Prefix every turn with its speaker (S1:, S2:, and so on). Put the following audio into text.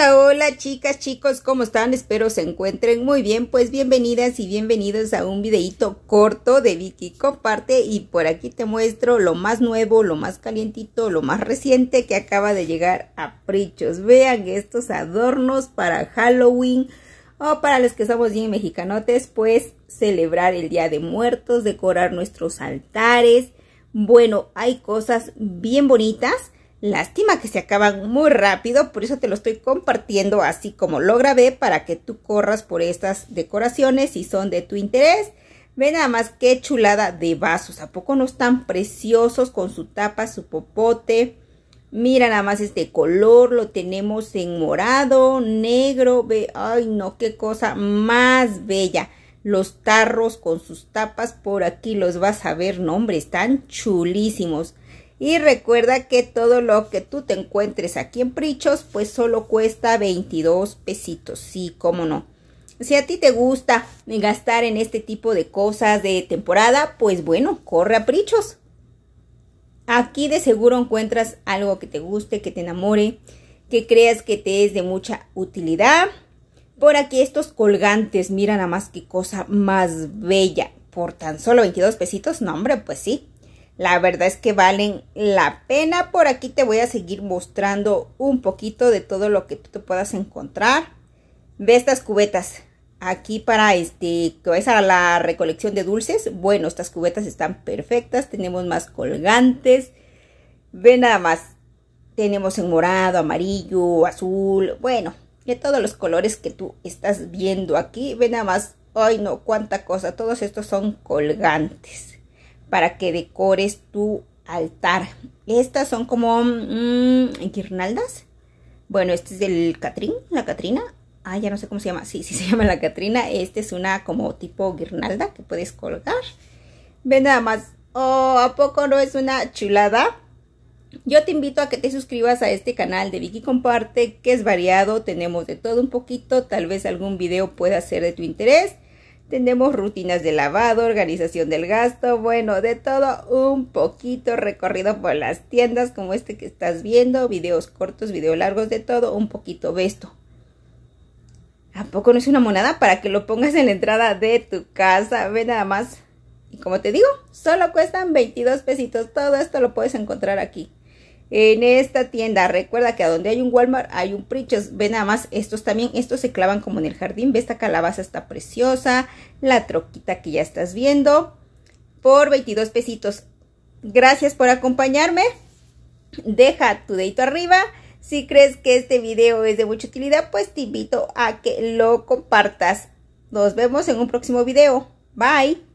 S1: Hola, hola chicas, chicos, ¿cómo están? Espero se encuentren muy bien. Pues bienvenidas y bienvenidos a un videito corto de Vicky Comparte y por aquí te muestro lo más nuevo, lo más calientito, lo más reciente que acaba de llegar a Prichos. Vean estos adornos para Halloween o oh, para los que somos bien mexicanotes, pues celebrar el Día de Muertos, decorar nuestros altares. Bueno, hay cosas bien bonitas Lástima que se acaban muy rápido, por eso te lo estoy compartiendo así como lo grabé para que tú corras por estas decoraciones si son de tu interés. Ve nada más qué chulada de vasos, ¿a poco no están preciosos con su tapa, su popote? Mira nada más este color, lo tenemos en morado, negro, ve, ay no, qué cosa más bella. Los tarros con sus tapas por aquí los vas a ver, no hombre, están chulísimos. Y recuerda que todo lo que tú te encuentres aquí en Prichos, pues solo cuesta 22 pesitos. Sí, cómo no. Si a ti te gusta gastar en este tipo de cosas de temporada, pues bueno, corre a Prichos. Aquí de seguro encuentras algo que te guste, que te enamore, que creas que te es de mucha utilidad. Por aquí estos colgantes, mira nada más qué cosa más bella. Por tan solo 22 pesitos, no hombre, pues sí, la verdad es que valen la pena. Por aquí te voy a seguir mostrando un poquito de todo lo que tú te puedas encontrar. Ve estas cubetas aquí para este que a la recolección de dulces. Bueno, estas cubetas están perfectas. Tenemos más colgantes. Ve nada más. Tenemos en morado, amarillo, azul. Bueno, de todos los colores que tú estás viendo aquí. Ve nada más. Ay, no, cuánta cosa. Todos estos son colgantes para que decores tu altar. Estas son como mm, guirnaldas. Bueno, este es del Catrín, la Catrina. Ah, ya no sé cómo se llama. Sí, sí se llama la Catrina. Este es una como tipo guirnalda que puedes colgar. ven nada más. Oh, ¿a poco no es una chulada? Yo te invito a que te suscribas a este canal de Vicky Comparte, que es variado, tenemos de todo un poquito, tal vez algún video pueda ser de tu interés. Tenemos rutinas de lavado, organización del gasto, bueno, de todo un poquito recorrido por las tiendas como este que estás viendo, videos cortos, videos largos, de todo un poquito de esto. ¿A poco no es una monada para que lo pongas en la entrada de tu casa? Ve nada más. Y como te digo, solo cuestan 22 pesitos. Todo esto lo puedes encontrar aquí en esta tienda. Recuerda que a donde hay un Walmart hay un Pritchers. Ve nada más estos también. Estos se clavan como en el jardín. Ve esta calabaza está preciosa. La troquita que ya estás viendo. Por 22 pesitos. Gracias por acompañarme. Deja tu dedito arriba. Si crees que este video es de mucha utilidad, pues te invito a que lo compartas. Nos vemos en un próximo video. Bye.